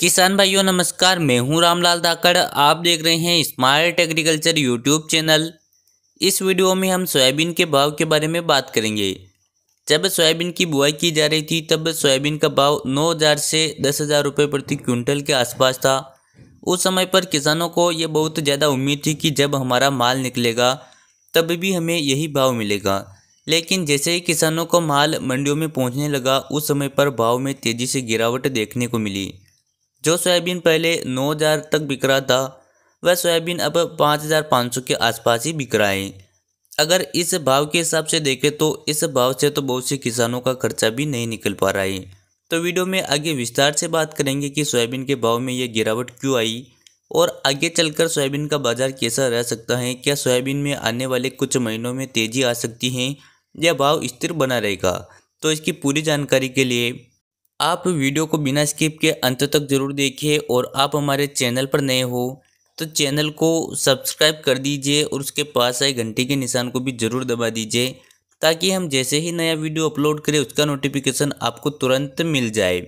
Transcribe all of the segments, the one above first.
किसान भाइयों नमस्कार मैं हूं रामलाल धाकड़ आप देख रहे हैं स्मार्ट एग्रीकल्चर यूट्यूब चैनल इस वीडियो में हम सोयाबीन के भाव के बारे में बात करेंगे जब सोयाबीन की बुआई की जा रही थी तब सोयाबीन का भाव 9000 से दस हज़ार रुपये प्रति क्विंटल के आसपास था उस समय पर किसानों को ये बहुत ज़्यादा उम्मीद थी कि जब हमारा माल निकलेगा तब भी हमें यही भाव मिलेगा लेकिन जैसे ही किसानों को माल मंडियों में पहुँचने लगा उस समय पर भाव में तेज़ी से गिरावट देखने को मिली जो सोयाबीन पहले 9000 तक बिक रहा था वह सोयाबीन अब 5500 के आसपास ही बिक रहा है अगर इस भाव के हिसाब से देखें तो इस भाव से तो बहुत से किसानों का खर्चा भी नहीं निकल पा रहा है तो वीडियो में आगे विस्तार से बात करेंगे कि सोयाबीन के भाव में यह गिरावट क्यों आई और आगे चलकर सोयाबीन का बाजार कैसा रह सकता है क्या सोयाबीन में आने वाले कुछ महीनों में तेजी आ सकती है या भाव स्थिर बना रहेगा तो इसकी पूरी जानकारी के लिए आप वीडियो को बिना स्किप के अंत तक ज़रूर देखिए और आप हमारे चैनल पर नए हो तो चैनल को सब्सक्राइब कर दीजिए और उसके पास आए घंटे के निशान को भी ज़रूर दबा दीजिए ताकि हम जैसे ही नया वीडियो अपलोड करें उसका नोटिफिकेशन आपको तुरंत मिल जाए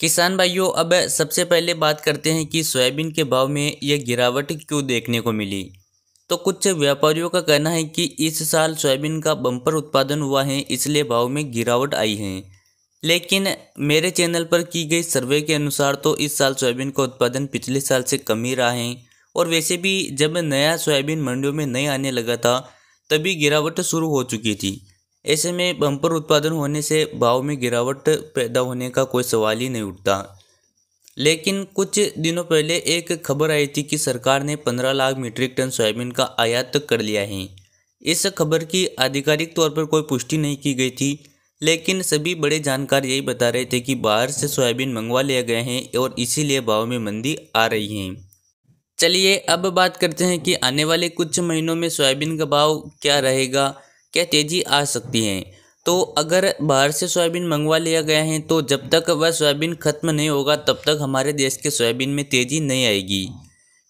किसान भाइयों अब सबसे पहले बात करते हैं कि सोयाबीन के भाव में यह गिरावट क्यों देखने को मिली तो कुछ व्यापारियों का कहना है कि इस साल सोयाबीन का बम्पर उत्पादन हुआ है इसलिए भाव में गिरावट आई है लेकिन मेरे चैनल पर की गई सर्वे के अनुसार तो इस साल सोयाबीन का उत्पादन पिछले साल से कम ही रहा है और वैसे भी जब नया सोयाबीन मंडियों में नहीं आने लगा था तभी गिरावट शुरू हो चुकी थी ऐसे में बम्पर उत्पादन होने से भाव में गिरावट पैदा होने का कोई सवाल ही नहीं उठता लेकिन कुछ दिनों पहले एक खबर आई थी कि सरकार ने 15 लाख मीट्रिक टन सोयाबीन का आयात कर लिया है इस खबर की आधिकारिक तौर पर कोई पुष्टि नहीं की गई थी लेकिन सभी बड़े जानकार यही बता रहे थे कि बाहर से सोयाबीन मंगवा लिया गए हैं और इसीलिए भाव में मंदी आ रही है चलिए अब बात करते हैं कि आने वाले कुछ महीनों में सोयाबीन का भाव क्या रहेगा क्या तेज़ी आ सकती है तो अगर बाहर से सोयाबीन मंगवा लिया गया है तो जब तक वह सोयाबीन खत्म नहीं होगा तब तक हमारे देश के सोयाबीन में तेज़ी नहीं आएगी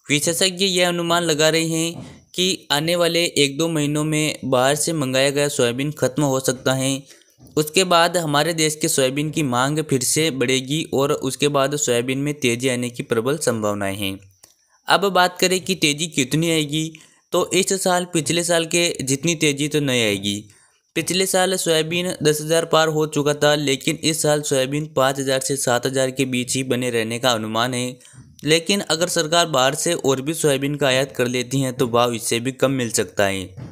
विशेषज्ञ यह अनुमान लगा रहे हैं कि आने वाले एक दो महीनों में बाहर से मंगाया गया सोयाबीन खत्म हो सकता है उसके बाद हमारे देश के सोयाबीन की मांग फिर से बढ़ेगी और उसके बाद सोयाबीन में तेज़ी आने की प्रबल संभावनाएं हैं अब बात करें कि तेज़ी कितनी आएगी तो इस साल पिछले साल के जितनी तेज़ी तो नहीं आएगी पिछले साल सोयाबीन दस हज़ार पार हो चुका था लेकिन इस साल सोयाबीन पाँच हज़ार से सात हज़ार के बीच ही बने रहने का अनुमान है लेकिन अगर सरकार बाहर से और भी सोयाबीन का आयात कर लेती हैं तो भाव इससे भी कम मिल सकता है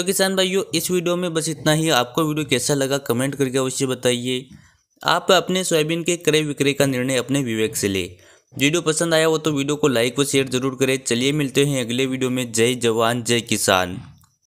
तो किसान भाइयों इस वीडियो में बस इतना ही आपको वीडियो कैसा लगा कमेंट करके अवश्य बताइए आप अपने सोयाबीन के क्रय विक्रय का निर्णय अपने विवेक से लें वीडियो पसंद आया हो तो वीडियो को लाइक व शेयर जरूर करें चलिए मिलते हैं अगले वीडियो में जय जवान जय किसान